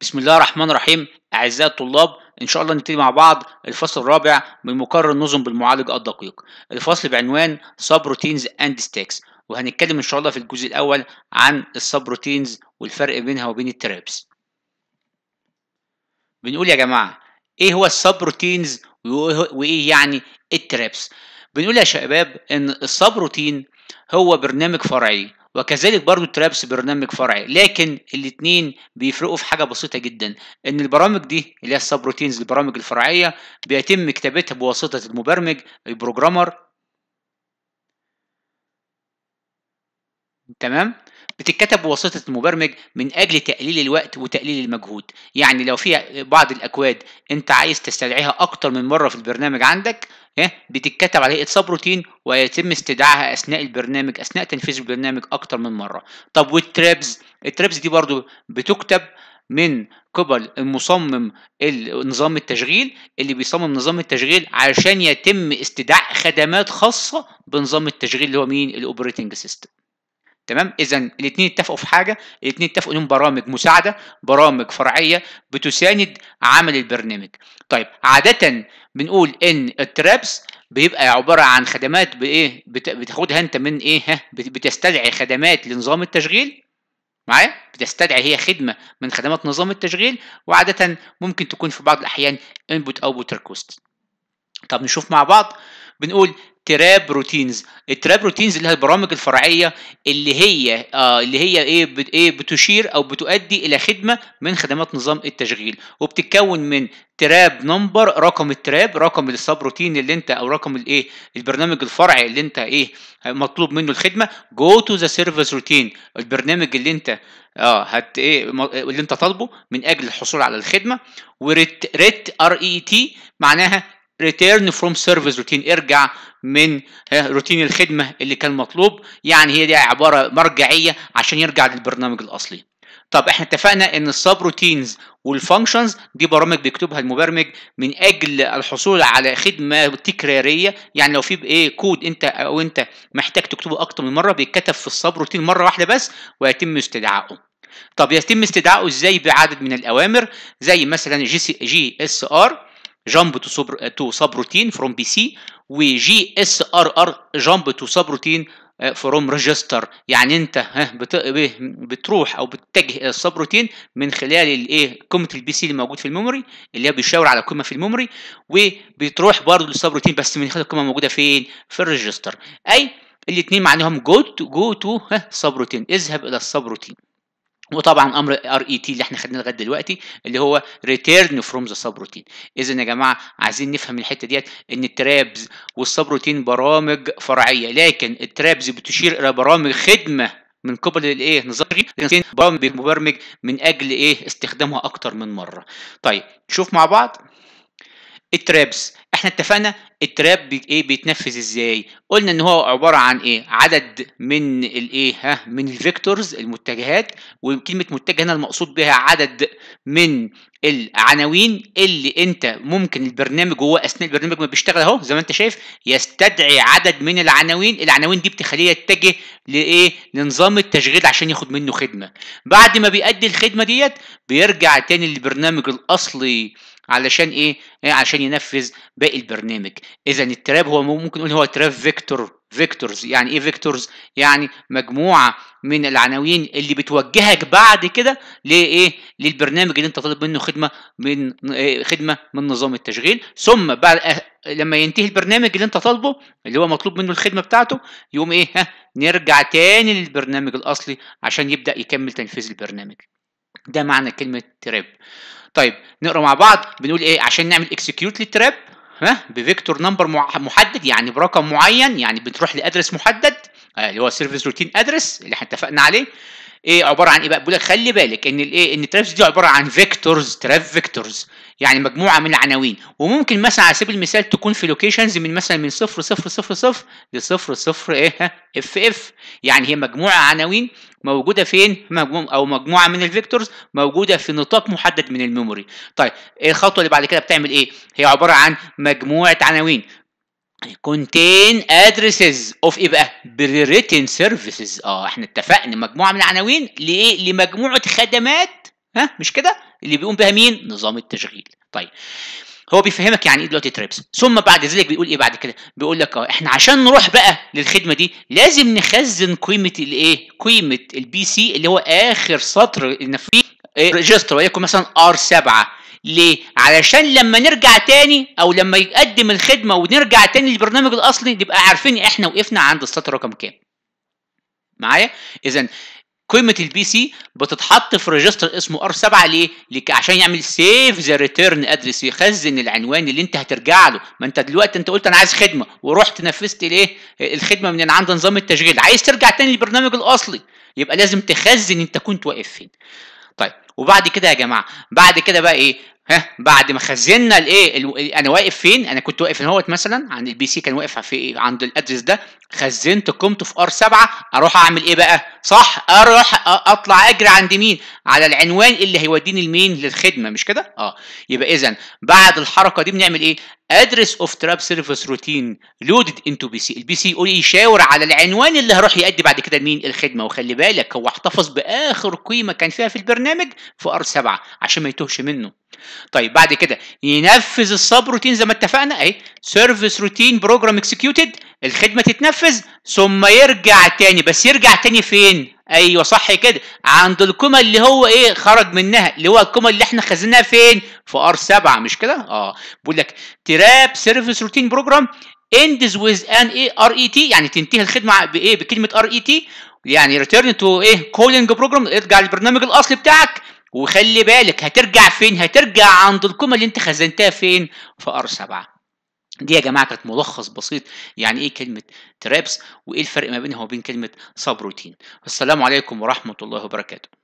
بسم الله الرحمن الرحيم أعزائي الطلاب إن شاء الله نبتدي مع بعض الفصل الرابع من مقرر النظم بالمعالج الدقيق الفصل بعنوان سبروتينز أند ستيكس وهنتكلم إن شاء الله في الجزء الأول عن السبروتينز والفرق بينها وبين الترابس بنقول يا جماعة إيه هو السبروتينز وإيه يعني الترابس بنقول يا شباب إن السبروتين هو برنامج فرعي وكذلك برضو الترابس برنامج فرعي لكن الاثنين بيفرقوا في حاجه بسيطه جدا ان البرامج دي اللي هي السبروتينز البرامج الفرعيه بيتم كتابتها بواسطه المبرمج البروجرامر تمام بتتكتب بواسطه المبرمج من اجل تقليل الوقت وتقليل المجهود يعني لو في بعض الاكواد انت عايز تستدعيها اكتر من مره في البرنامج عندك ايه بتتكتب على سب روتين ويتم استدعائها اثناء البرنامج اثناء تنفيذ البرنامج اكتر من مره طب والترابز الترابز دي برضو بتكتب من قبل المصمم نظام التشغيل اللي بيصمم نظام التشغيل علشان يتم استدعاء خدمات خاصه بنظام التشغيل اللي هو مين الاوبريتنج سيستم تمام اذا الاثنين اتفقوا في حاجه الاثنين اتفقوا لهم برامج مساعده برامج فرعيه بتساند عمل البرنامج طيب عاده بنقول ان الترابس بيبقى عباره عن خدمات بايه بتاخدها انت من ايه ها بتستدعي خدمات لنظام التشغيل معايا بتستدعي هي خدمه من خدمات نظام التشغيل وعاده ممكن تكون في بعض الاحيان او بوت ريكوست طب نشوف مع بعض بنقول تراب روتينز التراب روتينز اللي هي البرامج الفرعيه اللي هي آه اللي هي ايه ايه بتشير او بتؤدي الى خدمه من خدمات نظام التشغيل وبتتكون من تراب نمبر رقم التراب رقم السب روتين اللي انت او رقم الايه البرنامج الفرعي اللي انت ايه مطلوب منه الخدمه جو تو ذا سيرفيس روتين البرنامج اللي انت اه هت ايه اللي انت طالبه من اجل الحصول على الخدمه وريت ريت ار اي تي معناها ريتيرن فروم سيرفيس روتين ارجع من روتين آه، الخدمه اللي كان مطلوب يعني هي دي عباره مرجعيه عشان يرجع للبرنامج الاصلي طب احنا اتفقنا ان السب روتينز والفانكشنز دي برامج بيكتبها المبرمج من اجل الحصول على خدمه تكراريه يعني لو في بايه كود انت او انت محتاج تكتبه اكتر من مره بيتكتب في السب روتين مره واحده بس ويتم استدعائه طب يتم استدعائه ازاي بعدد من الاوامر زي مثلا جي سي جي اس ار جامب تو سوبر تو سب روتين فروم بي سي و جي اس ار ار جامب تو سب روتين فروم ريجستر يعني انت ها بتروح او بتتجه السب روتين من خلال الايه قيمه البي سي اللي موجود في الميموري اللي هي بيشاور على قيمه في الميموري وبتروح برضه للسب روتين بس من خلال القيمه موجوده فين في الريجستر اي الاثنين معناهم جو تو جو تو ها سب روتين اذهب الى السب روتين وطبعا امر ار اي تي اللي احنا خدناه لغايه دلوقتي اللي هو ريتيرن فروم ذا سب روتين اذا يا جماعه عايزين نفهم الحته ديت ان الترابز والسب روتين برامج فرعيه لكن الترابز بتشير الى برامج خدمه من قبل الايه نظري لكن برامج مبرمج من اجل ايه استخدامها اكتر من مره طيب نشوف مع بعض الترابس احنا اتفقنا التراب بي ايه بيتنفذ ازاي قلنا ان هو عباره عن ايه عدد من الايه ها من الفيكتورز المتجهات وكلمه متجه هنا المقصود بها عدد من العناوين اللي انت ممكن البرنامج وهو اثناء البرنامج ما بيشتغل اهو زي ما انت شايف يستدعي عدد من العناوين العناوين دي بتخليه يتجه لايه لنظام التشغيل عشان ياخد منه خدمه بعد ما بيأدي الخدمه ديت بيرجع تاني للبرنامج الاصلي علشان إيه؟, ايه علشان ينفذ باقي البرنامج اذا التراب هو ممكن نقول هو تراب فيكتور فيكتورز يعني ايه فيكتورز يعني مجموعه من العناوين اللي بتوجهك بعد كده لايه للبرنامج اللي انت طالب منه خدمه من إيه؟ خدمه من نظام التشغيل ثم بعد آه، لما ينتهي البرنامج اللي انت طالبه اللي هو مطلوب منه الخدمه بتاعته يقوم ايه ها نرجع تاني للبرنامج الاصلي عشان يبدا يكمل تنفيذ البرنامج ده معنى كلمه تراب طيب نقرا مع بعض بنقول ايه عشان نعمل اكسكيوت للتراب ها بفيكتور نمبر محدد يعني برقم معين يعني بتروح لادرس محدد آه، اللي هو سيرفيس روتين ادرس اللي احنا اتفقنا عليه ايه عباره عن ايه بقى بيقول لك خلي بالك ان الايه ان الترافز دي عباره عن فيكتورز تراف فيكتورز يعني مجموعه من العناوين وممكن مثلا على سبيل المثال تكون في لوكيشنز من مثلا من 0 0 0 0 ل 0 0 ايه اف اف يعني هي مجموعه عناوين موجوده فين مجموعة او مجموعه من الفيكتورز موجوده في نطاق محدد من الميموري طيب إيه الخطوه اللي بعد كده بتعمل ايه هي عباره عن مجموعه عناوين contain addresses of ايه بقى؟ written services اه احنا اتفقنا مجموعه من العناوين لايه؟ لمجموعه خدمات ها مش كده؟ اللي بيقوم بها مين؟ نظام التشغيل طيب هو بيفهمك يعني ايه دلوقتي تريبس ثم بعد ذلك بيقول ايه بعد كده بيقول لك اه احنا عشان نروح بقى للخدمه دي لازم نخزن قيمه الايه قيمه البي سي اللي هو اخر سطر فيه ريجستر وليكن مثلا ار 7 ليه؟ علشان لما نرجع تاني او لما يقدم الخدمه ونرجع تاني للبرنامج الاصلي نبقى عارفين احنا وقفنا عند السطر رقم كام. معايا؟ اذا قيمه البي سي بتتحط في ريجستر اسمه ار 7 ليه؟ عشان يعمل سيف ذا ريتيرن ادرس يخزن العنوان اللي انت هترجع له، ما انت دلوقتي انت قلت انا عايز خدمه ورحت نفذت الايه؟ الخدمه من عند نظام التشغيل، عايز ترجع تاني للبرنامج الاصلي يبقى لازم تخزن انت كنت واقف فين. طيب وبعد كده يا جماعه بعد كده بقى ايه ها بعد ما خزنا الايه انا واقف فين انا كنت واقف اهوت مثلا عند البي سي كان واقف في إيه؟ عند الادرس ده خزنت قيمته في ار 7 اروح اعمل ايه بقى صح اروح اطلع اجري عند مين على العنوان اللي هيوديني لمين للخدمه مش كده اه يبقى اذا بعد الحركه دي بنعمل ايه address of trap service routine loaded into بي سي البي سي يقول يشاور إيه؟ على العنوان اللي هروح يأدي بعد كده مين الخدمه وخلي بالك هو احتفظ باخر قيمه كان فيها في البرنامج في ار 7 عشان ما يتوهش منه طيب بعد كده ينفذ السب روتين زي ما اتفقنا اهي سيرفيس روتين بروجرام اكسكيوتد الخدمه تتنفذ ثم يرجع تاني بس يرجع تاني فين ايوه صح كده عند الكوما اللي هو ايه خرج منها اللي هو الكوما اللي احنا خزناها فين في ار 7 مش كده اه بيقول لك تراب سيرفيس روتين بروجرام اندز ويز ان ايه ار اي تي يعني تنتهي الخدمه بايه بكلمه ار اي تي يعني ريتيرن تو ايه كولينج بروجرام ارجع للبرنامج الاصلي بتاعك وخلي بالك هترجع فين هترجع عند القيمه اللي انت خزنتها فين في ار 7 دي يا جماعه كانت ملخص بسيط يعني ايه كلمه ترابس وايه الفرق ما بينها وبين كلمه سبروتين السلام عليكم ورحمه الله وبركاته